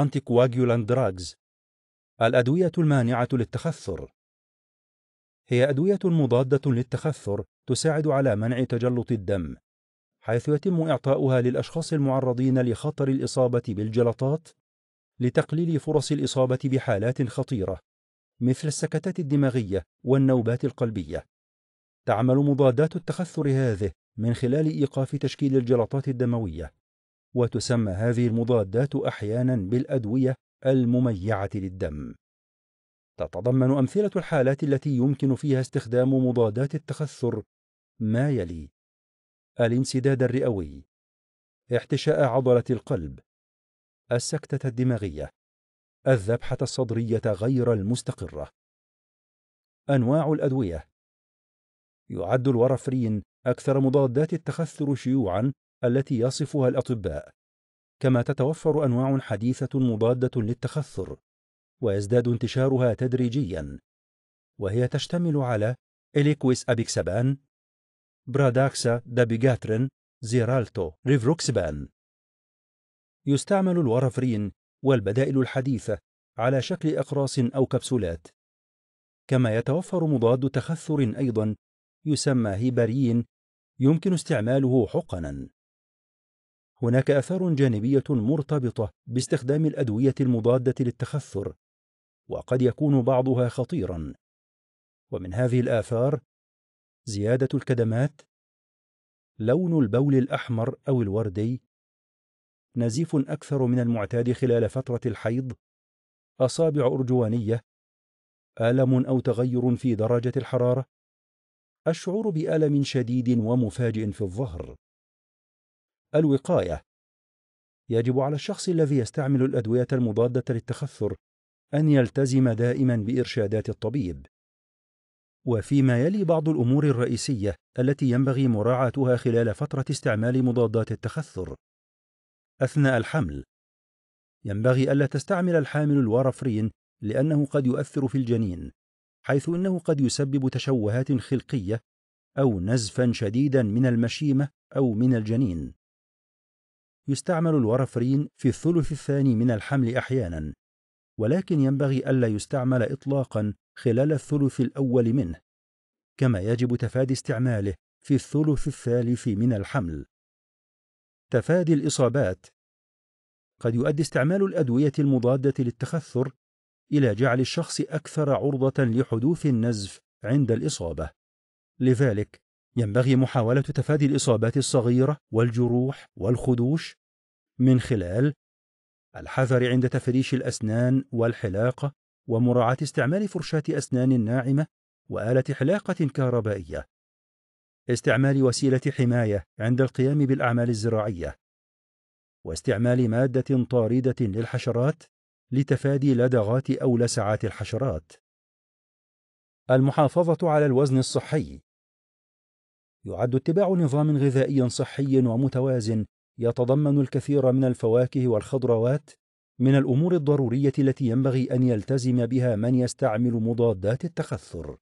anticoagulant drugs الأدوية المانعة للتخثر هي أدوية مضادة للتخثر تساعد على منع تجلط الدم حيث يتم إعطاؤها للأشخاص المعرضين لخطر الإصابة بالجلطات لتقليل فرص الإصابة بحالات خطيرة مثل السكتات الدماغية والنوبات القلبية. تعمل مضادات التخثر هذه من خلال إيقاف تشكيل الجلطات الدموية وتسمى هذه المضادات أحيانا بالأدوية المميعة للدم تتضمن أمثلة الحالات التي يمكن فيها استخدام مضادات التخثر ما يلي: الانسداد الرئوي، احتشاء عضلة القلب، السكتة الدماغية، الذبحة الصدرية غير المستقرة. أنواع الأدوية يعد الورفرين أكثر مضادات التخثر شيوعًا التي يصفها الأطباء كما تتوفر أنواع حديثة مضادة للتخثر ويزداد انتشارها تدريجيا وهي تشتمل على إليكويس أبيكسبان براداكسا دابيغاترين زيرالتو ريفروكسبان يستعمل الورفرين والبدائل الحديثة على شكل أقراص أو كبسولات كما يتوفر مضاد تخثر أيضا يسمى هيبارين يمكن استعماله حقنا هناك آثار جانبية مرتبطة باستخدام الأدوية المضادة للتخثر وقد يكون بعضها خطيرا ومن هذه الآثار زيادة الكدمات لون البول الأحمر أو الوردي نزيف أكثر من المعتاد خلال فترة الحيض أصابع أرجوانية ألم أو تغير في درجة الحرارة الشعور بألم شديد ومفاجئ في الظهر الوقاية يجب على الشخص الذي يستعمل الأدوية المضادة للتخثر أن يلتزم دائما بإرشادات الطبيب. وفيما يلي بعض الأمور الرئيسية التي ينبغي مراعاتها خلال فترة استعمال مضادات التخثر. أثناء الحمل ينبغي ألا تستعمل الحامل الوارفرين لأنه قد يؤثر في الجنين، حيث إنه قد يسبب تشوهات خلقية أو نزفا شديدا من المشيمة أو من الجنين. يستعمل الورفرين في الثلث الثاني من الحمل أحيانا ولكن ينبغي ألا يستعمل إطلاقا خلال الثلث الأول منه كما يجب تفادي استعماله في الثلث الثالث من الحمل تفادي الإصابات قد يؤدي استعمال الأدوية المضادة للتخثر إلى جعل الشخص أكثر عرضة لحدوث النزف عند الإصابة لذلك ينبغي محاولة تفادي الإصابات الصغيرة والجروح والخدوش من خلال الحذر عند تفريش الأسنان والحلاقة ومراعاة استعمال فرشاة أسنان ناعمة وآلة حلاقة كهربائية استعمال وسيلة حماية عند القيام بالأعمال الزراعية واستعمال مادة طاردة للحشرات لتفادي لدغات أو لسعات الحشرات المحافظة على الوزن الصحي يعد اتباع نظام غذائي صحي ومتوازن يتضمن الكثير من الفواكه والخضروات من الأمور الضرورية التي ينبغي أن يلتزم بها من يستعمل مضادات التخثر